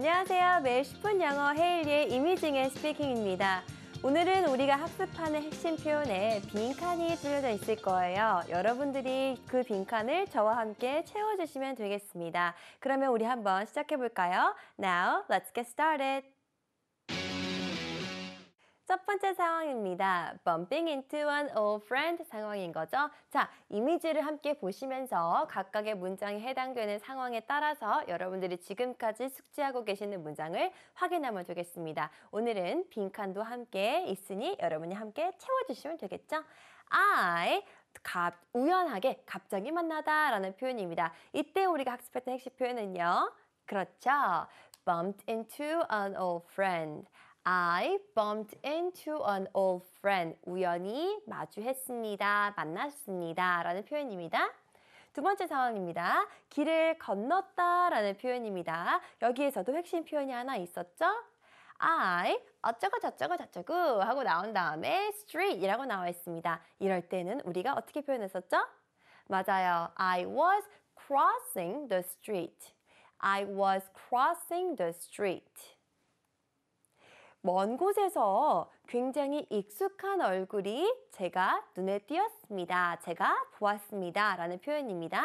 안녕하세요. 매일 10분 영어 헤일리의 이미징 앤 스피킹입니다. 오늘은 우리가 학습하는 핵심 표현에 빈칸이 뚫려져 있을 거예요. 여러분들이 그 빈칸을 저와 함께 채워주시면 되겠습니다. 그러면 우리 한번 시작해 볼까요? Now, let's get started. 첫 번째 상황입니다. bumping into an old friend 상황인 거죠. 자, 이미지를 함께 보시면서 각각의 문장에 해당되는 상황에 따라서 여러분들이 지금까지 숙지하고 계시는 문장을 확인하면 되겠습니다. 오늘은 빈칸도 함께 있으니 여러분이 함께 채워주시면 되겠죠. I 갑, 우연하게 갑자기 만나다라는 표현입니다. 이때 우리가 학습했던 핵심 표현은요. 그렇죠. bumped into an old friend. I bumped into an old friend. 우연히 마주했습니다. 만났습니다. 라는 표현입니다. 두 번째 상황입니다. 길을 건넜다 라는 표현입니다. 여기에서도 핵심 표현이 하나 있었죠? I 어쩌고 저쩌고 저쩌고 하고 나온 다음에 street이라고 나와 있습니다. 이럴 때는 우리가 어떻게 표현했었죠? 맞아요. I was crossing the street. I was crossing the street. 먼 곳에서 굉장히 익숙한 얼굴이 제가 눈에 띄었습니다. 제가 보았습니다. 라는 표현입니다.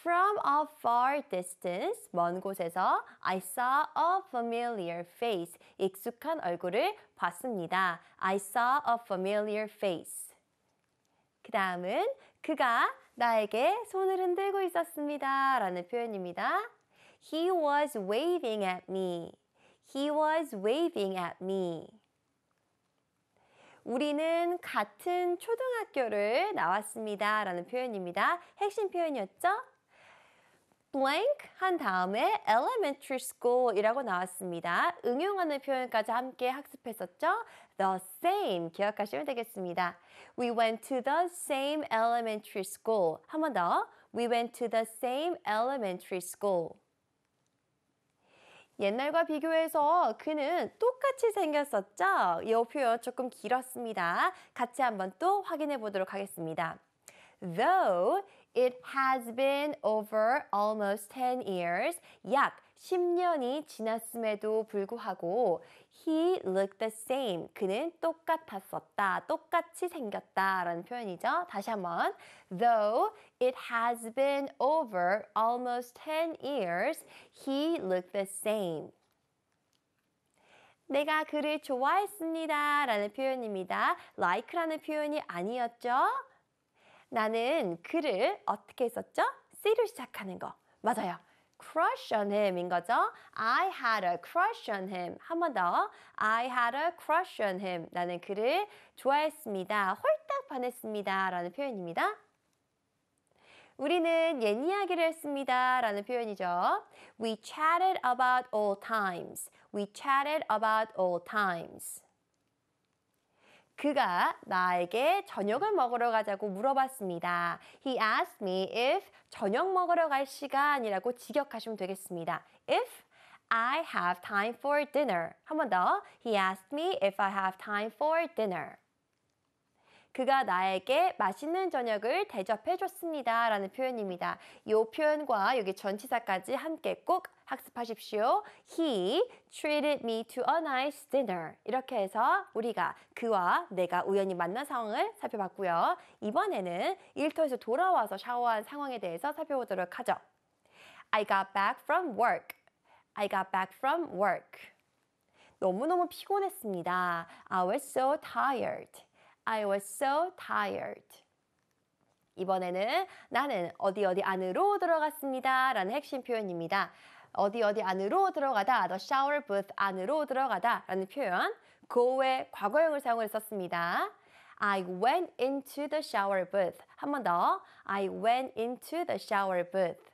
From a far distance, 먼 곳에서 I saw a familiar face, 익숙한 얼굴을 봤습니다. I saw a familiar face. 그 다음은 그가 나에게 손을 흔들고 있었습니다. 라는 표현입니다. He was waving at me. He was waving at me. 우리는 같은 초등학교를 나왔습니다. 라는 표현입니다. 핵심 표현이었죠? blank 한 다음에 elementary school이라고 나왔습니다. 응용하는 표현까지 함께 학습했었죠? The same 기억하시면 되겠습니다. We went to the same elementary school. 한 번 더. We went to the same elementary school. 옛날과 비교해서 그는 똑같이 생겼었죠? 이 표현 조금 길었습니다. 같이 한번 또 확인해 보도록 하겠습니다. Though it has been over almost 10 years, 약 10년이 지났음에도 불구하고 he looked the same. 그는 똑같았었다. 똑같이 생겼다라는 표현이죠. 다시 한번 though it has been over almost 10 years, he looked the same. 내가 그를 좋아했습니다. 라는 표현입니다. like라는 표현이 아니었죠? 나는 그를 어떻게 했었죠? C로 시작하는 거. 맞아요. crush on him인 거죠. I had a crush on him. 한 번 더. I had a crush on him. 나는 그를 좋아했습니다. 홀딱 반했습니다. 라는 표현입니다. 우리는 옛 이야기를 했습니다. 라는 표현이죠. We chatted about old times. We chatted about old times. 그가 나에게 저녁을 먹으러 가자고 물어봤습니다. He asked me if 저녁 먹으러 갈 시간이라고 직역하시면 되겠습니다. If I have time for dinner. 한 번 더. He asked me if I have time for dinner. 그가 나에게 맛있는 저녁을 대접해 줬습니다. 라는 표현입니다. 이 표현과 여기 전치사까지 함께 꼭 학습하십시오. He treated me to a nice dinner. 이렇게 해서 우리가 그와 내가 우연히 만난 상황을 살펴봤고요. 이번에는 일터에서 돌아와서 샤워한 상황에 대해서 살펴보도록 하죠. I got back from work. I got back from work. 너무너무 피곤했습니다. I was so tired. I was so tired. 이번에는 나는 어디 어디 안으로 들어갔습니다. 라는 핵심 표현입니다. 어디 어디 안으로 들어가다, the shower booth 안으로 들어가다 라는 표현, go의 과거형을 사용을 썼습니다. I went into the shower booth. 한 번 더. I went into the shower booth.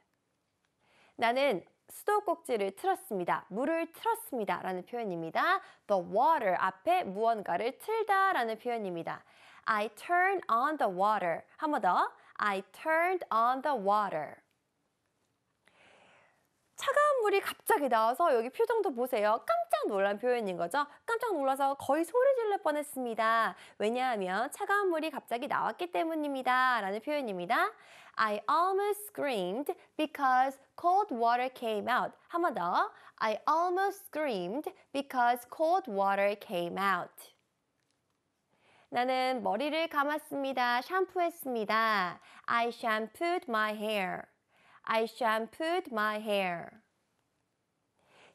나는 수도꼭지를 틀었습니다. 물을 틀었습니다. 라는 표현입니다. The water 앞에 무언가를 틀다 라는 표현입니다. I turned on the water. 한 번 더. I turned on the water. 차가운 물이 갑자기 나와서 여기 표정도 보세요. 깜 깜짝 놀란 표현인 거죠. 깜짝 놀라서 거의 소리 질릴 뻔했습니다. 왜냐하면 차가운 물이 갑자기 나왔기 때문입니다. 라는 표현입니다. I almost screamed because cold water came out. 한 번 더. I almost screamed because cold water came out. 나는 머리를 감았습니다. 샴푸했습니다. I shampooed my hair. I shampooed my hair.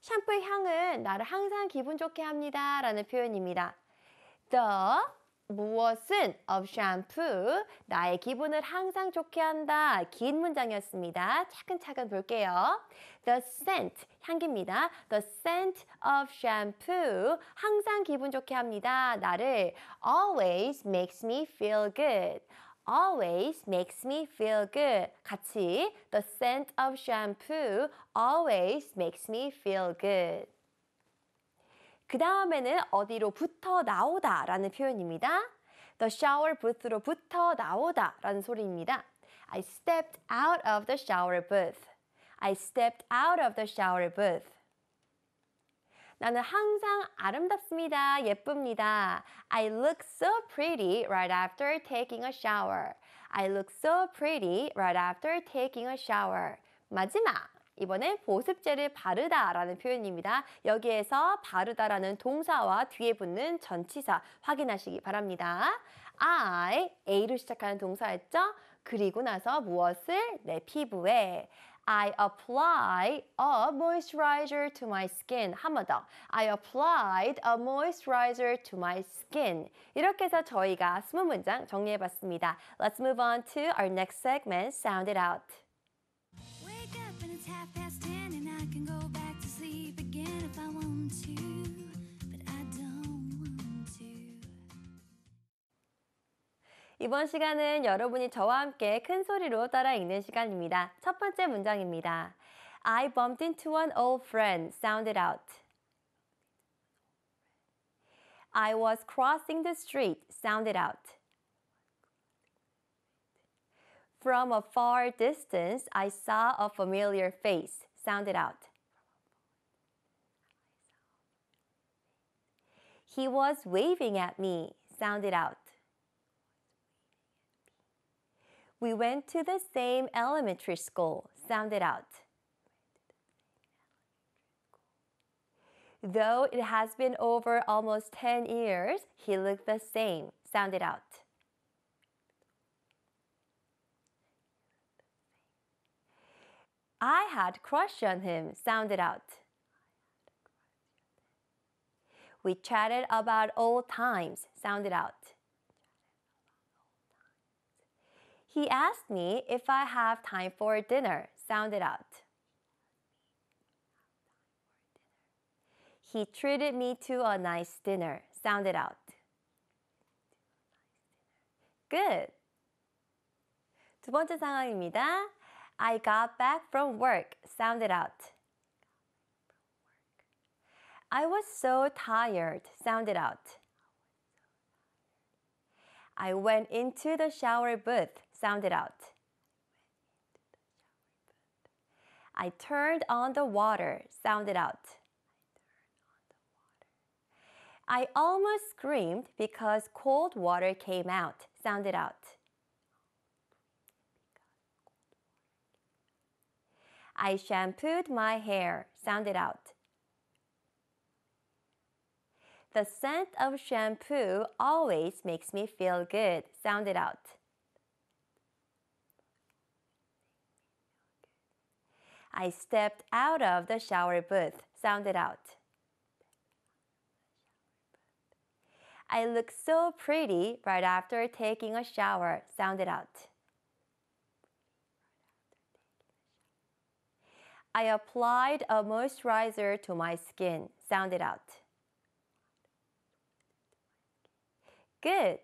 샴푸의 향은 나를 항상 기분 좋게 합니다. 라는 표현입니다. The 무엇은 of shampoo 나의 기분을 항상 좋게 한다. 긴 문장이었습니다. 차근차근 볼게요. The scent 향기입니다. The scent of shampoo 항상 기분 좋게 합니다. 나를 always makes me feel good. always makes me feel good. 같이 the scent of shampoo always makes me feel good. 그 다음에는 어디로부터 나오다 라는 표현입니다. The shower booth로부터 나오다 라는 소리입니다. I stepped out of the shower booth. I stepped out of the shower booth. 나는 항상 아름답습니다. 예쁩니다. I look so pretty right after taking a shower. I look so pretty right after taking a shower. 마지막! 이번엔 보습제를 바르다 라는 표현입니다. 여기에서 바르다 라는 동사와 뒤에 붙는 전치사 확인하시기 바랍니다. I, A로 시작하는 동사였죠? 그리고 나서 무엇을? 내 피부에 I apply a moisturizer to my skin. 한 더. I applied a moisturizer to my skin. 이렇게 해서 저희가 정리해 정리해봤습니다. Let's move on to our next segment, Sound It Out. 이번 시간은 여러분이 저와 함께 큰 소리로 따라 읽는 시간입니다. 첫 번째 문장입니다. I bumped into an old friend. Sound it out. I was crossing the street. Sound it out. From a far distance, I saw a familiar face. Sound it out. He was waving at me. Sound it out. We went to the same elementary school. Sound it out. Though it has been over almost 10 years, he looked the same. Sound it out. I had crush on him. Sound it out. We chatted about old times. Sound it out. He asked me if I have time for dinner. Sound it out. He treated me to a nice dinner. Sound it out. Good. 두 번째 상황입니다. I got back from work. Sound it out. I was so tired. Sound it out. I went into the shower booth. Sound it out. I turned on the water. Sound it out. I almost screamed because cold water came out. Sound it out. I shampooed my hair. Sound it out. The scent of shampoo always makes me feel good. Sound it out. I stepped out of the shower booth. Sound it out. I look so pretty right after taking a shower. Sound it out. I applied a moisturizer to my skin. Sound it out. Good.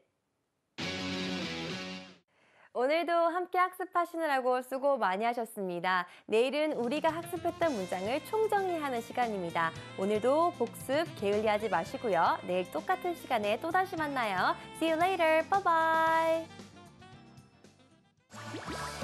오늘도 함께 학습하시느라고 수고 많이 하셨습니다. 내일은 우리가 학습했던 문장을 총정리하는 시간입니다. 오늘도 복습 게을리하지 마시고요. 내일 똑같은 시간에 또다시 만나요. See you later. Bye bye.